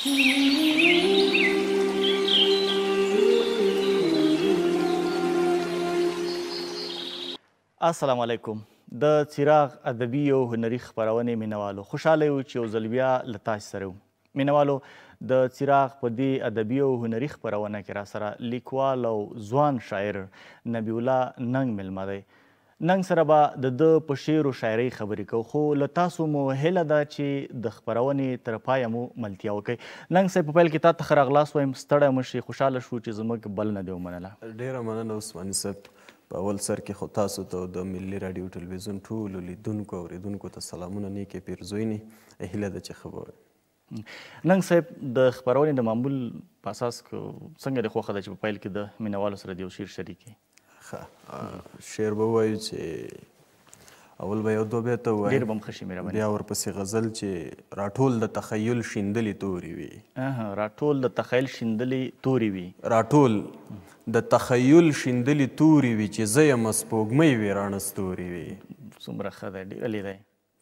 السلام علیکم د چراغ ادبي او هنري خبرونه مینوالو خوشاله یو چې یو ځل بیا له تاسو سره مینوالو د چراغ په دې ادبي او هنري خبرونه کې را سره لیکوال او ځوان شاعر نبی الله ننګ ملمه دی نن سره به د د په شعر او شاعري خبرې کوو خو له تاسو مو هیله ده چې د خبرونې تر پای مو ملتیا وکړي نن سه په پیل کې تاسو خره غلاس وایم ستړی مشي خوشاله شو چې زموږ بل نه دی ومنله ډیره مننه عثماني صاحب په اول سر کې خو تاسو ته د ملي رادیو ټلویزیون ټولو لیدونکو اوریدونکو ته سلامونه نیکې پیرزوینې هیله ده چې خبر نن صاحب د خبرونې د معمول په اساس څنګه د خوخه د چې په پیل کې د مینوالو سره د یو شعر شریکي ښه شعر به وایو چې اول به یو دوه بیته وایي ډېر به هم ښه شي مهرباني بیا ورپسې غزل چې راټول د تخیل شیندلې توري وي راټول د تخیل شیندلې توري وي راټول د تخیل شیندلې توري وي چې زه یم سپوږمۍ وي راڼه ستوري وي څومره ښه دی ډېر لیدی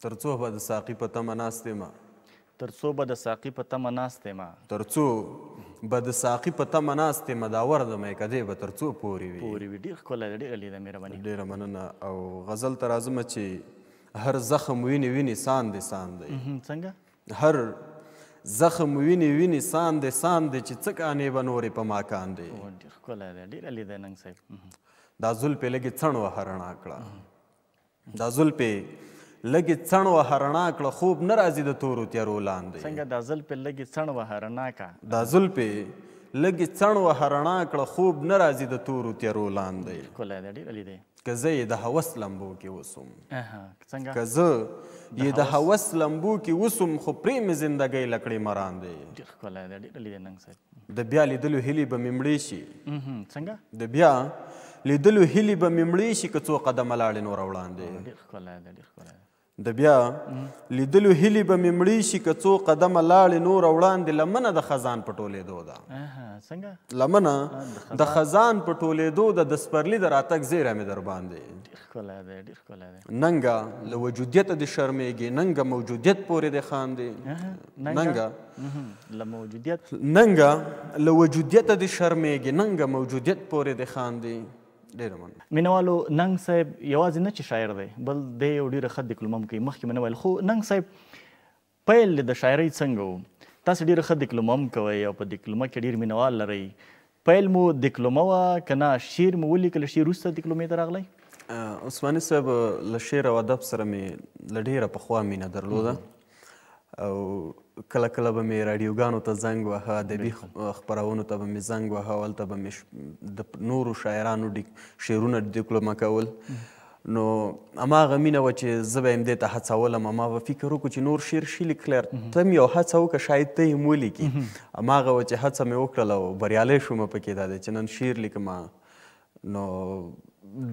تر څو به د ساقي په تمه ناست یم تر څو به د ساقي په تمه ناست یم تر څو به د ساقي په تمه ناست یم دا ورغم یې که به تر څو پورې وي پورې وي ډېر ښکلی ده ډېره لیده مهرباني ډېره مننه او غزل ته راځمه چې هر زخم ویني ویني ساندې ساندې څنګه هر زخم ویني ویني ساندې ساندې چې څه کانې به نورې په ما کاندې ډېر ښکلی ده ډېره لیده ننګ صاحب دا زلپې لږې څڼ وهه رڼا کړه دا زلپې لګي څڼ و هرنا کړه خوب نه راځي د تورو تیارو لاندې څنګه دا زلپې لګي څڼ و هرنا کا دا زلپې لګي څڼ و هرنا کړه خوب نه راځي د تورو تیارو لاندې کولا دې ډېر لیدې کزه یې د هوس لمبو کې وسوم څنګه کزه یې د هوس لمبو کې وسوم خو پرې مې زندګۍ لکړې مران دی ډېر کولا دې ډېر لیدې نن صاحب د بیا لیدلو هلي به ممړې شي څنګه د بیا لیدلو هلي به ممړې شي که څو قدمه لاړې نور وړاندې د بیا لیدلو هلی به ممړی شي که څو قدمه لاړې نور وړاندې لمنه د خزان په ټولېدو ده څنګه لمنه د خزان په ټولېدو ده د سپرلي د راتګ زیری مې در باندې ډېر ښکلی دی ډېر ښکلی دی ننګه له وجودیته دې شرمېږي ننګه موجودیت پورې دې خاندې ننګه له موجودیت ننګه له وجودیته دې شرمېږي ننګه موجودیت پورې دې خاندې ډېره مننه مینوالو ننګ صاحب یوازې نه چې شاعر دی بل دی یو ډېره ښه دیکلومم کوي مخکې مې نه ویل خو ننګ صاحب پیل د شاعرۍ څنګه و تاسو ډېره ښه دیکلومم کوئ او په دیکلومه کې ډېر مینوال لرئ پیل مو دیکلومه وه که نه شعر مو ولیکل شعر وروسته دیکلومې ته راغلی عثماني صاحب له شعر او ادب سره مې له ډېره پخوا مینه درلوده او کله کله به مې راډیوګانو ته زنګ واهه ادبي خپرونو ته به مې زنګ واهه هلته به مې د نورو شاعرانو شعرونه ډیکلومه کول نو هماغه مینه وه چې زه به یې همدې ته هڅولم ما به فکر وکړو چې نور شعر شي لیکلی ته مې یو هڅه وکړه شاید ته یې هم ولیکي هماغه وه چې هڅه مې وکړله او بریالی شوم پکې دا دی چې نن شعر لیکم نو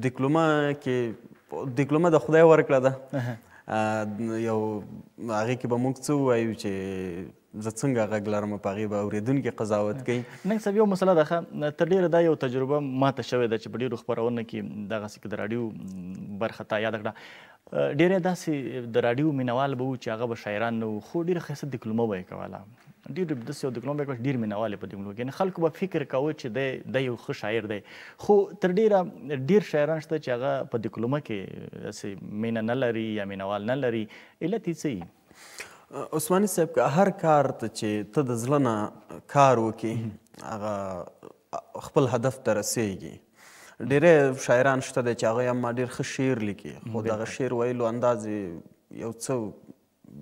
ډیپلومه کې ډیپلومه د خدای ورکړه ده یو هغه کې به موږ څه وایو چې زه څنګه غږ لرم په هغې به اورېدونکي قضاوت کوي نن سبا یو مسله ده ښه تر ډېره دا یو تجربه ماته شوې ده چې په ډېرو خپرونو کې دغسې کې د راډیو برخه تا یاده کړه ډېری داسې د راډیو مینوال به وو چې هغه به شاعران نه وو خو ډېره ښایسته دکلمه به یې کوله ډیر د سیو د کلم بیک ډیر مینوال په دې ملک یعنی خلکو به فکر کاوه چې د یو ښه شاعر دی خو تر ډیره ډیر شاعران شته چې هغه په د کلمه کې اسې مینا نه لري یا مینوال نه لري علت یې عثماني صاحب هر کار ته چې ته د زړه نه کار وکې هغه خپل هدف ته رسیږي ډیره شاعران شته چې هغه هم ډیر ښه شعر لیکي خو دغه شعر ویلو انداز یو څه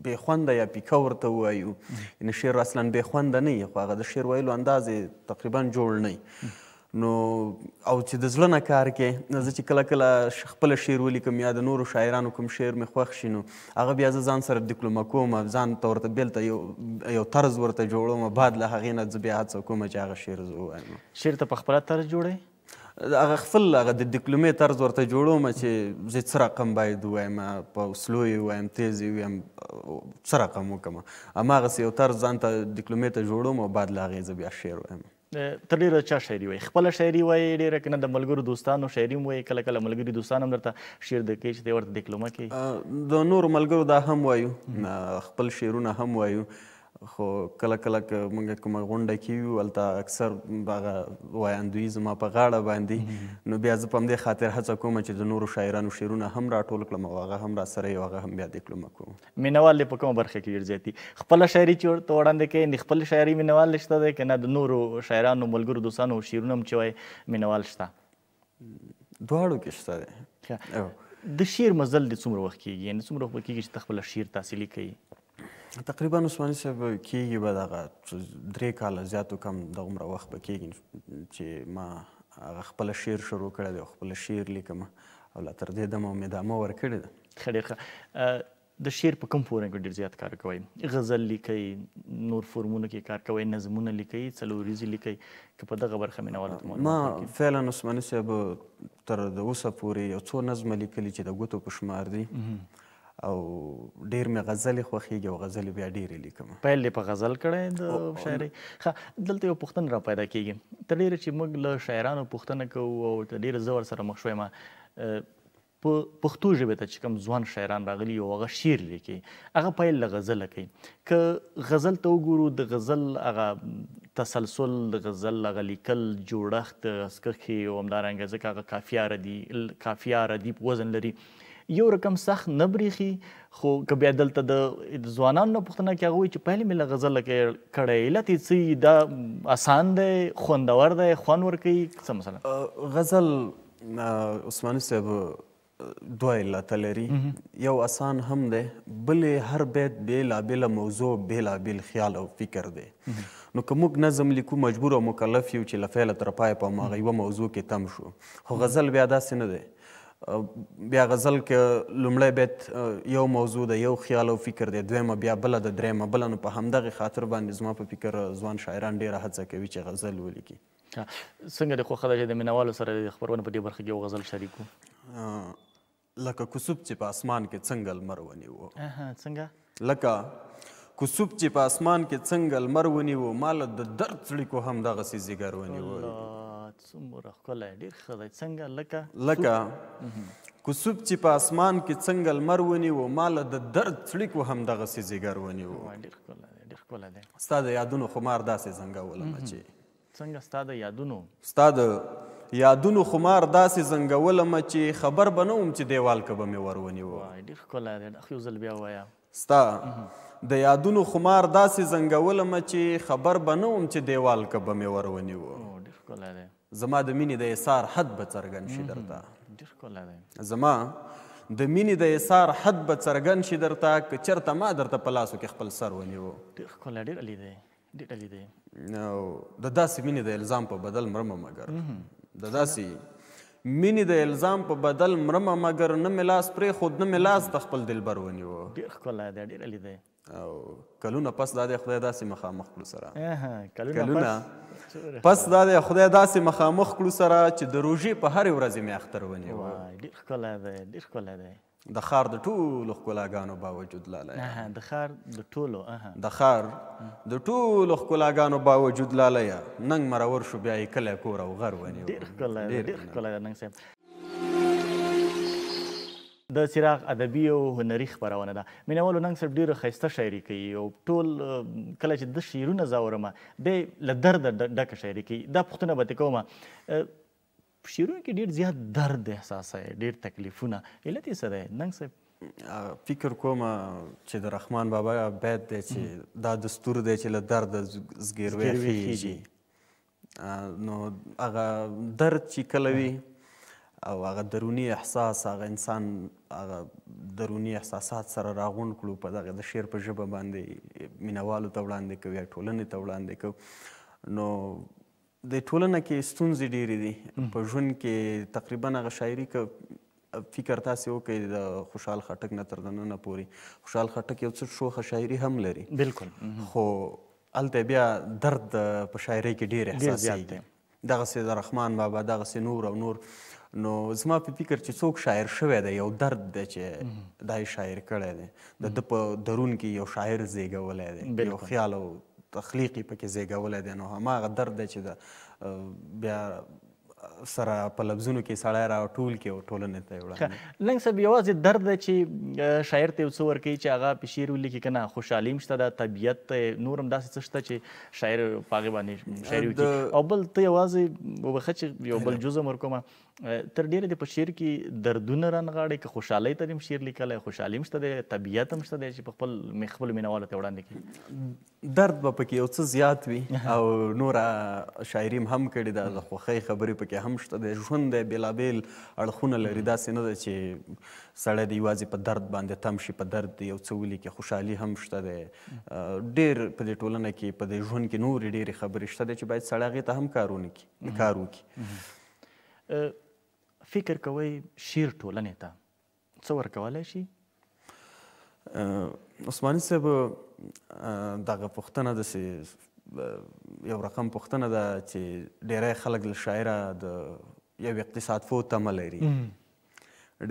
بېخونده یا پیکه ورته ووایو یعنې شعر اصلا بېخونده نه وي خو هغه د شعر ویلو انداز تقریبا جوړ نه نو او چې د زړه نه کار کې زه چې کله کله خپله شعر ولیکم یا د نورو شاعرانو کوم شعر مې خوښ شي نو هغه بیا زه ځان سره ډیپلومه کوم ځان ته ورته بېلته یو یو طرز ورته جوړوم بعد له هغې نه زه بیا هڅه کوم چې هغه شعر زه ووایم شعر ته په خپله طرز جوړئ هغه خپل هغه د ډیپلومې طرز ورته جوړوم چې زه څه رقم باید ووایم په سلو یې ووایم تیز یې ووایم څه رقم وکړم هماغسې یو طرز ځان ته ډیپلومې ته جوړوم او بعد له هغې زه بیا شعر وایم ته ډېره چا شاعري وایي خپله شاعري وایي ډېره که نه د ملګرو دوستانو شاعري هم وایي کله کله ملګري دوستان هم درته شعر د کوي چې دی ورته ډیپلومه کوي د نورو ملګرو دا هم وایو خپل شعرونه هم وایو خو کله کله موږ کومه غونډه کې یو هلته اکثر هغه وایندوی زما په غاړه باندې نو بیا زه په همدې خاطر هڅه کوم چې د نورو شاعرانو شعرونه هم راټول کړم او هغه هم راسره یو هغه هم بیا د کړم کوم مینوال په کومه برخه کې ډېر زیاتي خپله شاعري چې ورته وړاندې کوي خپل شاعري مینوال شته دی که نه د نورو شاعرانو ملګرو دوستانو شعرونه هم چې وایي مینوال شته دواړو کې شته دی د شعر مزل د څومره وخت کېږي یعنې څومره وخت کېږي چې ته خپله شعر تحصیلي کوي تقریبا عثماني صاحب کېږي به دغه درې کاله زیاتو کم دغومره وخت به کېږي چې ما هغه خپله شعر شروع کړی دی او خپله شعر لیکم او لا تر دې دمه مې ادامه ورکړې ده ښه ډېر ښه د شعر په کوم فورم کې ډېر زیات کار کوئ غزل لیکئ نور فورمونو کې کار کوئ نظمونه لیکئ څلوریزې لیکئ که په دغه برخه مې ناوله ما فعلا عثماني صاحب تر د اوسه پورې یو څو نظمه لیکلي چې د ګوتو په شمار دي او ډیر مې غزلې خوښیږي او غزلې بیا ډیرې لیکم پیل دې په غزل کړی د شاعرۍ ښه دلته یو پوښتنه را پیدا کیږي تر ډیره چې موږ له شاعرانو پوښتنه کوو او تر ډیره زه ورسره مخ شویم په پښتو ژبه ته چې کوم ځوان شاعران راغلي او هغه شعر لیکي هغه پیل له غزله کوي که غزل ته وګورو د غزل هغه تسلسل د غزل هغه لیکل جوړښت سکخې او همدارنګه ځکه هغه کافیاره دي کافیاره دي وزن لري یو رقم سخت نه بریخي خو که بیا دلته د ځوانانو نه پوښتنه کې هغه وایي چې پهلې مې له غزله کړی علت یې څه دا اسان دی خوندور دی خوند ورکوي څه مثلا غزل عثماني صاحب دوه علت لري یو اسان هم دی بلې هر بیت بېلابېله موضوع بېلابېل خیال او فکر دی نو که موږ نظم لیکو مجبور او مکلف یو چې له فعله تر پایه په هماغه یوه موضوع کې تم شو خو غزل بیا داسې نه دی بیا غزل کې لومړی بیت یو موضوع ده یو خیال او فکر دی دویمه بیا بله ده دریمه بله نو په همدغې خاطر باندې زما په فکر ځوان شاعران ډېره هڅه کوي چې غزل ولیکي څنګه د خوښه ده چې د مینوالو سره د خپرونه په دې برخه کې یو غزل شریک کړو لکه کسوب چې په اسمان کې څنګه لمر ونیو څنګه لکه کسوب چې په اسمان کې څنګه لمر ونیو مال د درد څړیکو هم دغسې ځیګر ونیو څومره ښکلی ډېر ښه دی څنګه لکه لکه کسوب چې په اسمان کې څنګه لمر ونیو ما له د درد څړیک و همدغسې ځیګر ونیو ډېر ښکلی دی ډېر ښکلی دی ستا د یادونو خمار داسې زنګولم چې څنګه ستا د یادونو ستا د یادونو خمار داسې زنګولم چې خبر به نه وم چې دیوال که به مې ور ونیو ډېر ښکلی دی اخ یو ځل بیا ووایه ستا د یادونو خمار داسې زنګولم چې خبر به نه وم چې دیوال که به مې ور ونیو ډېر ښکلی دی زما د مینې د ایثار حد به څرګند شي درته زما د مینې د ایثار حد به څرګند شي درته که چېرته ما درته په لاسو کې خپل سر ونیو ډېر ښکلی ډېر لیدی ډېر لیدی د داسې مینې د الزام په بدل مرمه مګر د داسې مینې د الزام په بدل مرمه مګر نه مې لاس پرېښود نه مې لاس د خپل دلبر ونیو ډېر ښکلی دی ډېر لیدی او کلونه پس دا دی خدای داسې مخامخ کړو سره کلونه پس دا د خدای داسې مخامخ کړو سره چې د روژې په هرې ورځې مې اختر ونیو ډېر ښکلی دی ډېر ښکلی دی د ښار د ټولو ښکلاګانو باوجود لالیه د ښار د ټولو د ښار د ټولو ښکلاګانو باوجود لالیه ننګ مرور شو بیا یې کلی کور او غر ونیو ډېر ښکلی ډېر ښکلی دی ننګ صاحب د سراغ ادبي او هنري خبرونه ده مینوالو ننګ صاحب ډیره ښایسته شاعري کوي او ټول کله چې د شعرونه زاورمه د له درد ډکه شاعري کوي دا پوښتنه به کوم شعرونه کې ډیر زیات درد احساس ہے ډیر تکلیفونه علت یې څه دی ننګ صاحب فکر کوم چې د رحمان بابا بیت دی چې دا دستور دی چې له درد زګیروي خیږي نو هغه درد چې کله وي او هغه درونی احساس هغه انسان هغه درونی احساسات سره راغون کړو په دغه د شعر په ژبه باندې مینوالو ته وړاندې کوو یا ټولنې ته وړاندې کوو نو د ټولنه کې ستونزې ډېرې دي په ژوند کې تقریبا هغه شاعري که فکر تاسې وکړئ د خوشحال خټک نه تر دننه پورې خوشحال خټک یو څه شوخه شاعري هم لري بالکل خو هلته بیا درد په شاعرۍ کې ډېر احساسېږي دغسې د رحمان بابا دغسې نور او نور نو زما په فکر چې څوک شاعر شوی دی یو درد دی چې دای شاعر کړی دی د ده په درون کې یو شاعر زیږولی دی یو خیال او تخلیق یې پکې زیږولی دی نو هماغه درد دی چې د بیا سره په لفظونو کې سړی را ټول کې او ټولنې ته یې وړاندې لنګ صاحب یوازې درد دی چې شاعر ته یو څه ورکوي چې هغه په شعر ولیکي که نه خوشحالي هم شته ده طبیعت ته نور هم داسې څه شته چې شاعر په هغې باندې شاعري وکړي او بل ته یوازې وبخه چې یو بل جز هم ورکومه تر ډیره د په شعر کې دردونه رانغاړي که خوشحالۍ ته هم شعر لیکلی خوشحالي هم شته دی طبیعت هم شته دی چې په خپل مې خپلو مینوالو ته وړاندې کړي درد به پکې یو څه زیات وي او نوره شاعري هم کړې ده د خوښۍ خبرې پکې هم شته دی ژوند دی بېلابېل اړخونه لري داسې نه ده چې سړی دی یوازې په درد باندې تم شي په درد دی یو څه ولیکي خوشحالي هم شته دی ډېر په دې ټولنه کې په دې ژوند کې نورې ډېرې خبرې شته دی چې باید سړی هغې ته هم کار ونکړي کار وکړي فکر کوئ شیر ټولنې ته څه ورکولی شي عثماني صاحب دغه پوښتنه داسې یو رقم پوښتنه ده چې ډیری خلک له شاعره د یو اقتصاد فو تمه لري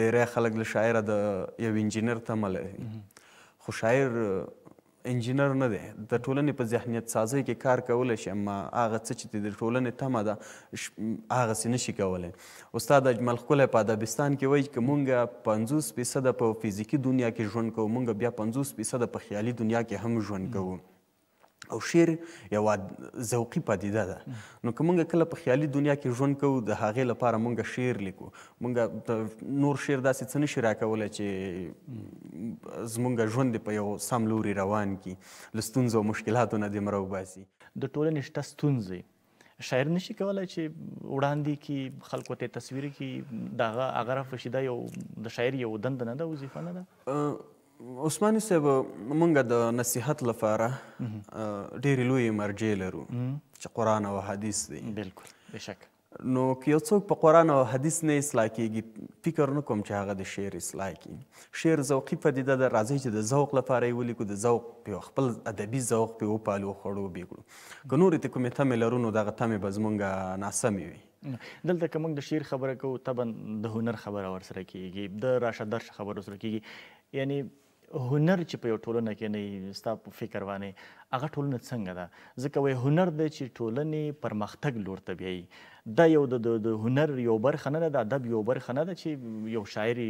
ډیری خلک له شاعره د یو انجینر تمه لري خو شاعر انجینر نه دی د ټولنې په ذهنیت سازۍ کې کار کولی شي اما هغه څه چې د ټولنې تمه ده هغسې نشي کولی استاد اجمل ښکلی په ادبستان کې وایي که مونږ پنځوس فیصده په فزیکي دنیا کې ژوند کوو مونږ بیا پنځوس فیصده په خیالي دنیا کې هم ژوند کوو او شعر یو ذوقي پدیده ده نو که مونږ کله په خیالي دنیا کې ژوند کوو د هغې لپاره مونږ شعر لیکو مونږ نور شعر داسې څه نشي راکولی چې زمونږ ژوند په یو سم لوري روان کی له ستونزو او مشکلاتو نه دې مړه وباسي د ټولنې شته ستونزې شاعر نشي کولی چې وړاندې کي خلکو ته تصویر کي د هغه هغه رافشي دا یو د شاعر یو دنده نه ده وظیفه نه ده عثماني صاحب مونږ د نصيحت لپاره ډېرې لویې مرجع لرو چې قرآن او حدیث دی بالکل بشک نو که یو څوک په قرآن او حدیث نه اصلاح کېږي فکر نه کوم چې هغه د شعر اصلاح کړي شعر ذوقي پدیده ده راځئ چې د ذوق لپاره یې ولیکو د ذوق په خپل ادبي ذوق پې وپالو خوړو وبیګړو که نورې ته کومې تمې لرو نو دغه تمې به زموږ ناسمې وي دلته که موږ د شعر خبره کوو طبعا د هنر خبره ورسره کېږي د راشه درشه خبره ورسره کېږي یعنی هنر چې په یو ټولنه کې نه ستا په فکر باندې هغه ټولنه څنګه ده ځکه وای هنر د چې ټولنې پرمختګ لور ته بیایي دا یو د هنر یو برخه نه ده د ادب یو برخه نه ده چې یو شاعر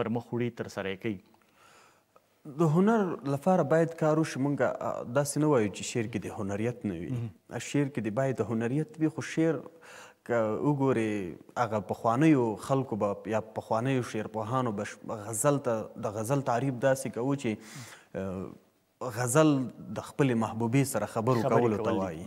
پر مخ وړي تر سره کوي د هنر لپاره باید کار وشي موږ داسې نه وایو چې شعر کې د هنریت نه وي شعر کې د باید هنریت وي خو شعر که وګورې هغه پخوانیو خلکو به یا پخوانیو شعرپوهانو به غزل ته د غزل تعریف داسې کوو چې غزل د خپلې محبوبې سره خبرو کولو ته وایي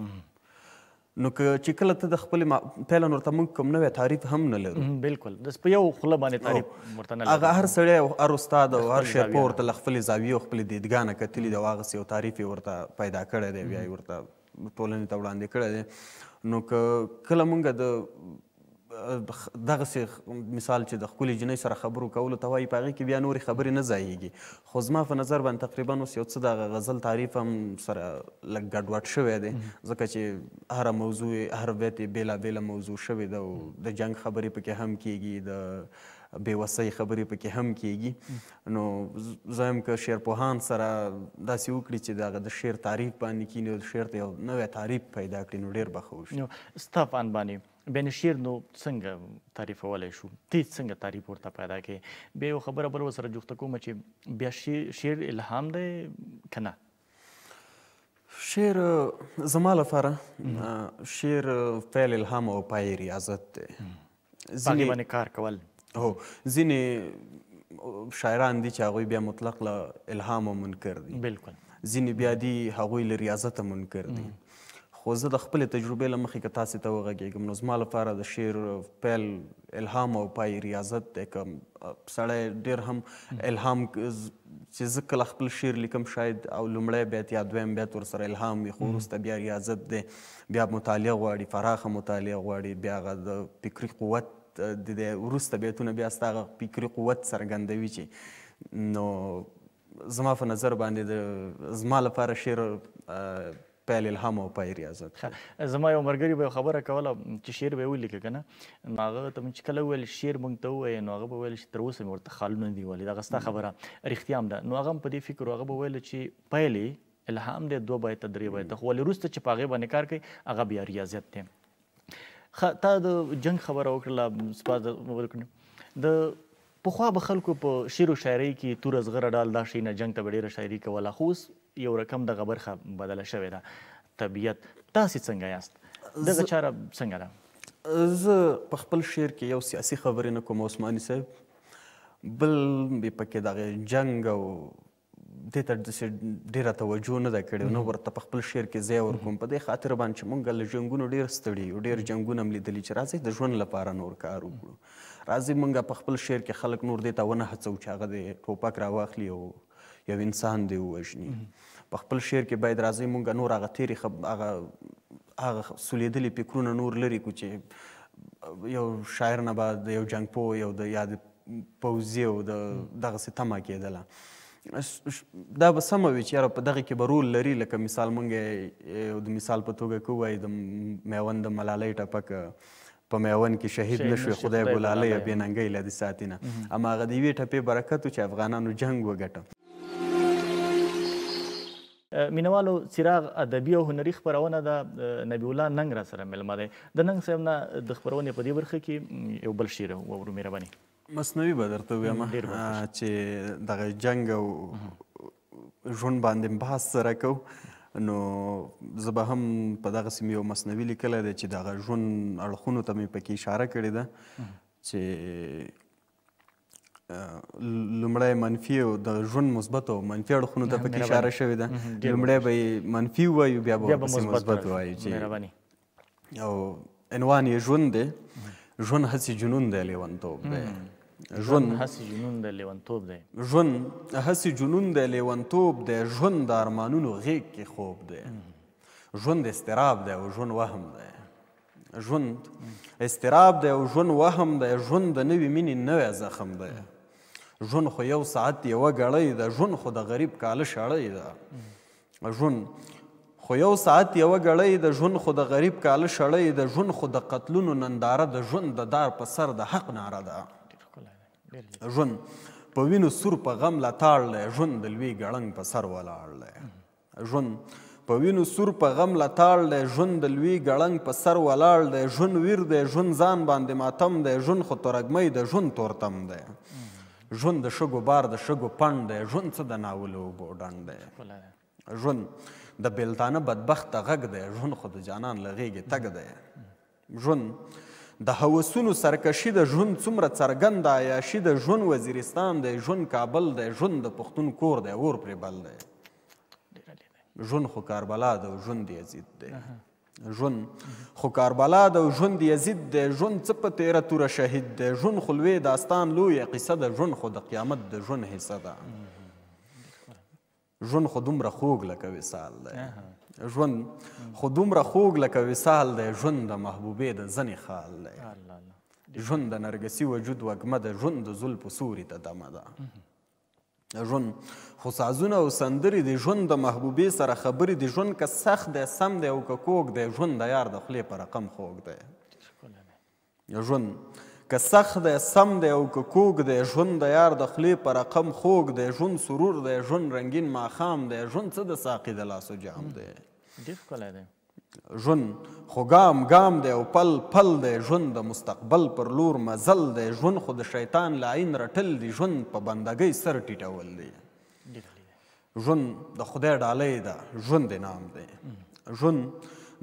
نو که چې کله ته د خپلې پیله نورته موږ کوم نوی تعریف هم نه لرو بلکل بس په یو خوله باندې تعریف ورته نه هغه هر سړی او هر استاد او هر شعرپوه ورته له خپلې زاویې او خپلې دیدګاه نه کتلي دي او هغسې یو تعریف یې ورته پیدا کړی دی بیا یې ورته ټولنې ته وړاندې کړی دی نو که کله مونږ د دغسې مثال چې د ښکلې جنۍ سره خبرو کولو ته وایي په هغې کې بیا نورې خبرې نه ځایېږي خو زما په نظر باندې تقریبا اوس یو څه د غزل تعریف هم سره لږ ګډوډ شوی دی ځکه چې هره موضوع هر بیت یې بېلابېله موضوع شوې ده او د جنګ خبرې پکې هم کیږي د بې وسۍ خبرې پکې هم کیږي نو زه هم که شعرپوهان سره داسې وکړي چې دغه د شعر تعریف باندې کینی د شعر ته یو نوی تعریف پیدا کړي نو ډېر به ښه وشي ستا په اند باندې بین شعر نو څنګه تعریفولی شو تی څنګه تعریف ورته پیدا کړې بیا یو خبره بل ورسره جوخته کوم چې بیا شعر الهام دی که نه شعر زما لپاره شعر فعل الهام او پای ریاضت دی ځینې باندې کار کول هو ځینې شاعران دي چې هغوی بیا مطلق له الهام منکر دي بالکل ځینې بیا دي هغوی له ریاضته منکر دي خو زه د خپل تجربې له مخې که تاسې ته وغږېږم نو زما لپاره د شعر پیل الهام او پای ریاضت دی که سړی ډېر هم الهام چې زه کله خپل شعر لیکم شاید او لومړی بیت یا دویم بیت ورسره الهام وي خو وروسته بیا ریاضت دی بیا مطالعه غواړي پراخه مطالعه غواړي بیا هغه د فکري قوت د دې وروسته بیتونه بیا ستا فکري قوت څرګندوي چې نو زما په نظر باندې د زما لپاره شعر پیل الهام او پای ریاضت زما یو مرګری به خبره کوله چې شعر به ولیکه کنه نو هغه ته چې کله ویل شعر مونږ ته وایي نو هغه به ویل چې تر اوسه مې ورته خالونه دي ولی دغه ستا خبره رښتیا هم ده نو هغه هم په دې فکر هغه به ویل چې پیلې الهام دې دوه بیته درې بیته خو ولې وروسته چې په هغې باندې کار کوي هغه بیا ریاضت دی تا د جنگ خبره وکړه سپاز وکړه د پخوا به خلکو په شعر او شاعرۍ کې تور از غره ډال دا شي نه جنگ ته ډیره شاعري کوله خو یو رقم د غبر خ بدله شوې ده طبیعت تاسو څنګه یاست دغه چاره څنګه ده زه په خپل شعر کې یو سیاسي خبرې نه کوم عثماني صاحب بل به پکې دغه جنگ او دې ته داسې ډېره توجه نه ده کړې نو ورته په خپل شعر کې ځای ورکوم په دې خاطر باندې چې موږ له جنګونو ډېر ستړي یو ډېر جنګونه هم لیدلي چې راځئ د ژوند لپاره نور کار وکړو راځي موږ په خپل شعر کې خلک نور دې ته ونه هڅو چې هغه د ټوپک راواخلي او یو انسان دی وژني په خپل شعر کې باید راځي مونږ نور هغه تیری هغه هغه سولیدلي فکرونه نور لري کو چې یو شاعر نه بعد یو جنگ پو یو د یاد پوزي او د دغه ستمه کېدله دا به سمه وي چې یاره په دغه کې به رول لري لکه مثال مونږ د مثال په توګه که ووایو د میوند د ملالۍ ټپک په میوند کې شهید نشوي خدای ګلالی یا بېننګۍ له دې ساتي نه هماغه د یوې ټپې برکت چې افغانانو جنګ وګټه مینوالو چراغ ادبي او هنري خبرونه د نبی الله ننګ را سره ملمه دی د ننګ صاحب نه د خبرونې په دې برخه کې یو بل شعر واورو مهرباني مصنوي به درته ویم چې دغه جنگ او ژوند باندې بحث سره کو نو زه به هم په دغه سیمې یو مصنوي لیکلی دی چې دغه ژوند اړخونو ته مې پکې اشاره کړې ده چې لومړی منفي او د ژوند مثبت او منفي اړخونو ته پکې اشاره شوې ده لومړی به منفي وایو بیا به مثبت وایو چې او عنوان یې ژوند دی ژوند هڅې جنون دی لیونتوب دی ژوند هسې جنون د لیونتوب دی ژوند هسې جنون د لیونتوب دی ژوند د ارمانونو غیږ کې خوب دی ژوند استراب دی او ژوند وهم دی ژوند استراب دی او ژوند وهم دی ژوند د نوې مینې نوی زخم دی ژوند خو یو ساعت یوه ګړۍ ده ژوند خو د غریب کاله شړۍ ده ژوند خو یو ساعت یوه ګړۍ د ژوند خو د غریب کاله شړۍ د ژوند خو د قتلونو ننداره د ژوند د دار په سر د حق ناره ده ژوند په وینو سور په غم لتاړ لی ژوند د لوی ګړنګ په سر ولاړ لی ژوند په وینو سور په غم لتاړ دی ژوند د لوی ګړنګ په سر ولاړ دی ژوند ویر دی ژوند ځان باندې ماتم دی ژوند خو تورګمۍ د ژوند تورتم دی ژوند د شګو بار د شګو پڼ دی ژوند څه د ناولو ګوډنګ دی ژوند د بیلتانه بدبخت غږ دی ژوند خو د جانان له غېږې تګ دی ژوند د هوسونو سرکشي د ژوند څومره څرګند عیاشي د ژوند وزیرستان دی ژوند کابل دی ژوند د پښتون کور دی اور پرې بل دی ژوند خو کاربلا ده ژوند یزید دی ژوند خو کاربلا د ژوند یزید د ژوند څه په تیره توره شهید د ژوند خو لوی داستان لوی قصه د ژوند خو د قیامت د ژوند حصه ده ژوند خو دومره خوږ لکه وصال دی ژوند خو دومره خوږ لکه وصال دی ژوند د محبوبې د زنې خال دی ژوند د نرګسي وجود وږمه ده ژوند د زلفو سوري ته دمه ده ژوند خو سازونه او سندرې د ژوند د محبوبې سره خبرې د ژوند که سخت دی سم دی او که کوږ دی ژوند د یار د خولې په رقم خوږ دی ژوند که سخت دی سم دی او که کوږ دی ژوند د یار د خولې په رقم خوږ دی ژوند سرور دی ژوند رنګین ماښام دی ژوند څه د ساقي د لاسو جام دی ډېر ښکلی دی ژوند خو ګام ګام دی او پل پل دی ژوند د مستقبل پر لور مزل دی ژوند خو د شیطان لاین رټل دی ژوند په بندګۍ سر ټیټول دی ژوند د خدای ډالۍ ده ژوند نام دی ژوند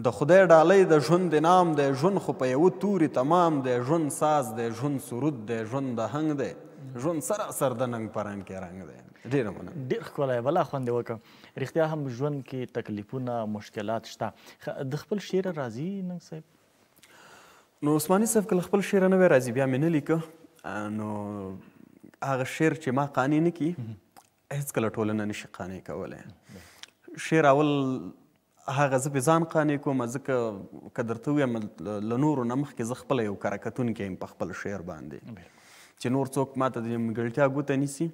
د خدای ډالۍ د ژوند د نام د ژوند خو په یو توري تمام د ژوند ساز د ژوند سرود د ژوند د هنګ دی ژوند سراسر د ننګ پران کې رنګ دی ډیر مننه ډیر ښکلی بلا خوند وکړه رښتیا هم ژوند کې تکلیفونه مشکلات شته د خپل شعر راضي ننګ صاحب نو عثماني صاحب کله خپل شعر نه وی راضي بیا مې نه لیکه نو هغه شعر چې ما قانع نه کی هیڅ کله ټولنه نشي قانع کولای شعر اول هغه زه به ځان قانع کوم ځکه که درته ووایم له نورو نه مخکې زه خپله یو کرکتونکی یم په خپل شعر باندې چې نور څوک ماته د نیمګړتیا ګوته نیسي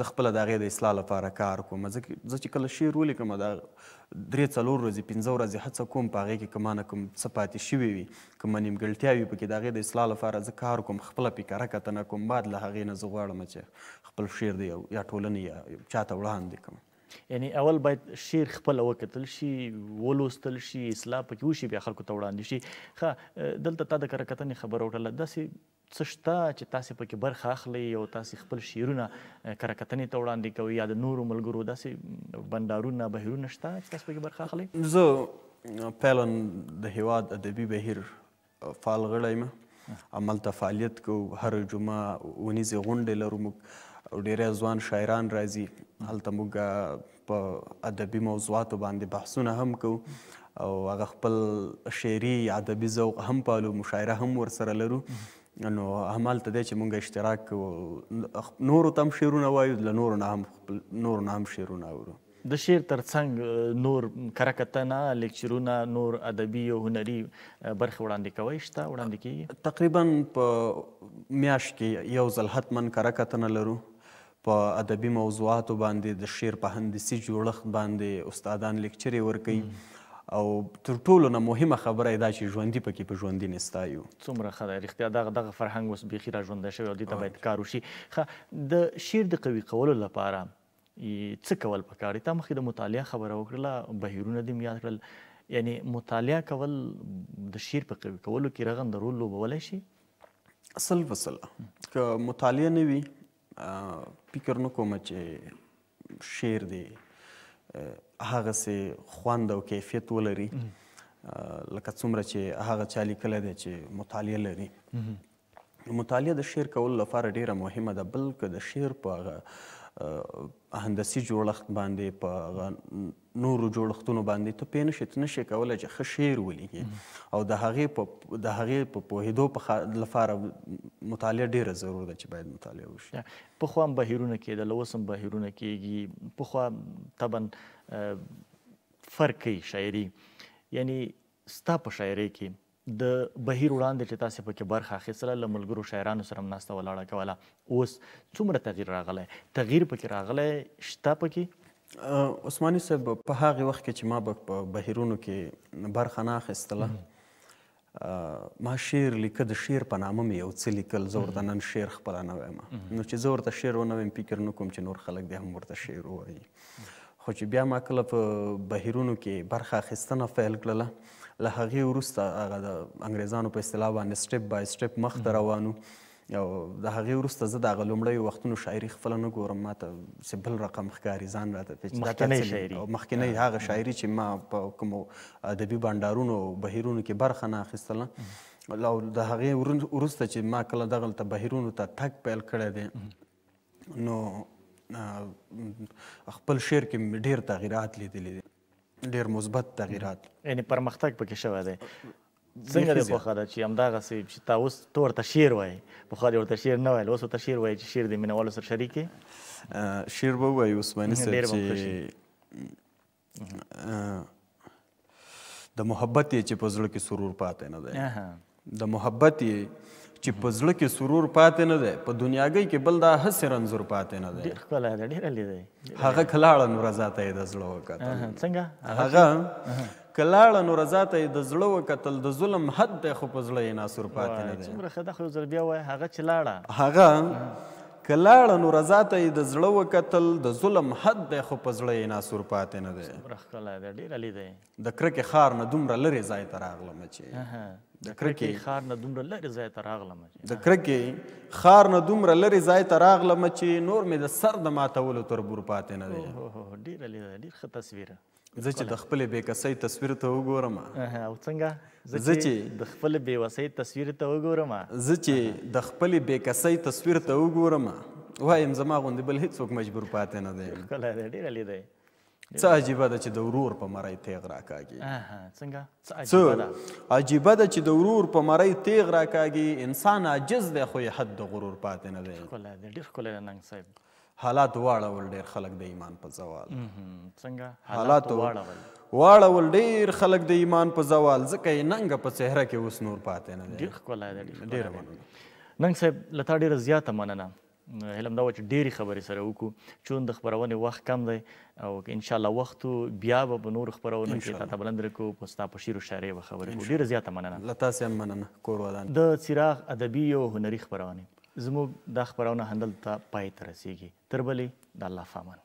زه خپله د هغې د اصلاح لپاره کار کوم زه چې کله شعر ولیکم دا درې څلور ورځې پنځه ورځې هڅه کوم په هغې کې که ما نه کوم څه پاتې شوي وي که ما نیمګړتیا وي پکې د هغې د اصلاح لپاره زه کار کوم خپله پکره کتنه کوم بعد له هغې نه زه غواړم چې خپل شعر دی یا ټولنې یا چاته وړاندې کوم یعنی اول باید شعر خپل وکتل شي ولوستل شي اصلاح پکې وشي بیا خلکو ته وړاندې شي ښه دلته تا د کره کتنې خبره وکړله داسې څه شته چې تاسې پکې برخه اخلئ او تاسې خپل شعرونه کره کتنې ته وړاندې کوئ یا د نورو ملګرو داسې بندارونه بهیرونه شته چې تاسې پکې برخه اخلئ زه فعلا د هیواد ادبي بهیر فعال غړی یم عملته فعالیت کوو هر جمعه ونیزې غونډې لرو موږ ډیره ځوان شاعران راځي هلته موږ په ادبي موضوعاتو باندې بحثونه هم کوو او هغه خپل شعري ادبي ذوق هم پالو مشاعره هم ورسره لرو نو همالته دی چې مونږ اشتراک کوو نورو ته هم شعرونه وایو له نورو نه هم نورو نه هم شعرونه اورو د شعر ترڅنګ نور کرکتنه لیکچرونه نور ادبي او هنري برخه وړاندې کوي شته وړاندې کیږي تقریبا په میاش کې یو ځل حتمن کرکتنه لرو په ادبي موضوعاتو باندې د شعر په هندسي جوړښت باندې استادان لیکچرې ورکوي او تر ټولو نه مهمه خبره دا چې ژوندي پکې په ژوندي نستایو څومره ښه دی رښتیا دغه دغه فرهنګ اوس بیخي را ژوندی شوی او دې ته باید کار وشي ښه د شعر د قوي کولو لپاره څه کول پکار دي تا مخکې د مطالعه خبره وکړله بهیرونه دې م یاد کړل یعنی مطالعه کول د شعر په قوي کولو کې رغنده رول لوبولی شي سل په سله که مطالعه نه وي فکر نکوم چې شعر دی هغه سي خوند او کیفیت ولري لکه څومره چې هغه چا لیکلی دی چې مطالعه لري مطالعه د شعر کول لپاره ډیره مهمه ده بلکې د شعر په هغه هندسي جوړښت باندې په نورو جوړښتونو باندې ته پې نشې ته نشې کولی چې ښه شعر ولیکې او د هغې په د هغې په پوهېدو په لپاره مطالعه ډېره ضرور ده چې باید مطالعه وشي پخوا هم بهیرونه کېدل اوس هم بهیرونه کېږي پخوا طبعا فرق کوي شاعري یعنی ستا په شاعرۍ کې د بهیر وړاندې چې تاسو په کې برخه اخیستله له ملګرو شاعرانو سره مناسته ولاړه کوله اوس څومره تغییر راغلی تغییر پکې راغلی شته پکې عثماني صاحب په هغه وخت کې چې ما په بهیرونو کې برخه نه اخیستله ما شعر لیکه د شعر په نامه مې یو څه لیکل زه ورته نن شعر خپله نه وایم نو چې زه ورته شعر ونه وایم فکر نه کوم چې نور خلک دې هم ورته شعر ووایي خو چې بیا ما کله په بهیرونو کې برخه اخیستنه پیل کړله له هغې وروسته هغه د انګریزانو په اصطلاح باندې سټپ بای سټپ مخته روانو او د هغې وروسته زه د هغه لومړیو وختونو شاعري خپله نه ګورم ما ته سې بل رقم ښکاري ځان راته مخکینۍ هغه شاعري چې ما په کومو ادبي بانډارونو او بهیرونو کې برخه نه اخیستله او د هغې وروسته چې ما کله دغلته بهیرونو ته تګ پیل کړی دی نو خپل شعر کې ډیر تغیرات لیدلې دي ډیر مثبت تغیرات یعنی پرمختګ پکې شوی دی څنګه دې خوښه ده چې همدغه سي چې تا اوس تو ورته شعر وایي پخوا دې ورته شعر نه ویل اوس ورته شعر وایي چې شعر دې مینوالو سره شریک یې شعر به ووایي عثماني صاحب چې د محبت یې چې په زړه کې سرور پاتې نه دی د محبت یې چې په زړه کې سرور پاتې نه دی په دنیاګۍ کې بل دا هسې رنځور پاتې نه دی ډېر ښکلی دی ډېر لیدی هغه که لاړه نو رضا ته یې د زړه وکتل څنګه هغه که لاړه نو رضا ته یې د زړه وکتل د ظلم حد دی خو په زړه یې ناسور پاتې نه دی څومره ښه ده خو یو ځل بیا وایه هغه چې لاړه هغه کلاړه نو رضا ته یې د زړه وکتل د ظلم حد دی خو په زړه یې ناسور پاتې نه دی ډېر علی دی د کرکې ښار نه دومره لرې ځای ته راغلم چې د کرکې خار نه دومره لرې ځای ته راغلم د کرکې خار نه دومره لرې ځای ته راغلم چې نور مې د سر د ماتولو تربور پاتې نه دی ډېره لیده ډېر ښه تصویره زه چې د خپل بې کسۍ تصویر ته وګورم او څنګه زه چې د خپل بې وسۍ تصویر ته وګورم زه چې د خپل بې کسۍ تصویر ته وګورم وایم زما غوندې بل هیڅوک مجبور پاتې نه دی ښکلی دی ډېر لیدی څه عجیبه ده چې د ورور په مړی تیغ راکاږي څنګه څه عجیبه ده عجیبه ده چې د ورور په مړی تیغ راکاږي انسان عاجز دی خو یې حد د غرور پاتې نه دی ښکلی دی ډېر ښکلی دی ننګ صاحب حالات واړول ډېر خلک د ایمان په زوال څنګه حالات واړول واړول ډېر خلک د ایمان په زوال ځکه یې ننګه په څهره کې اوس نور پاتې نه دی ډېر ښکلی دی ډېر مننه ننګ صاحب له تا ډېره زیاته مننه هلم دا چې ډېری خبرې سره وکړو چون د خبرونه وخت کم دی او ان شاء الله وخت بیا به په نور خبرونه کې تاسو بلند رکو په ستا په شیرو شاعري به خبرې کوو ډېر زیاته مننه لا تاسو هم مننه کور ودان د چراغ ادبي او هنري خبرونه زموږ دا خبرونه هندل ته پای ته رسیږي تر بلې د الله فامان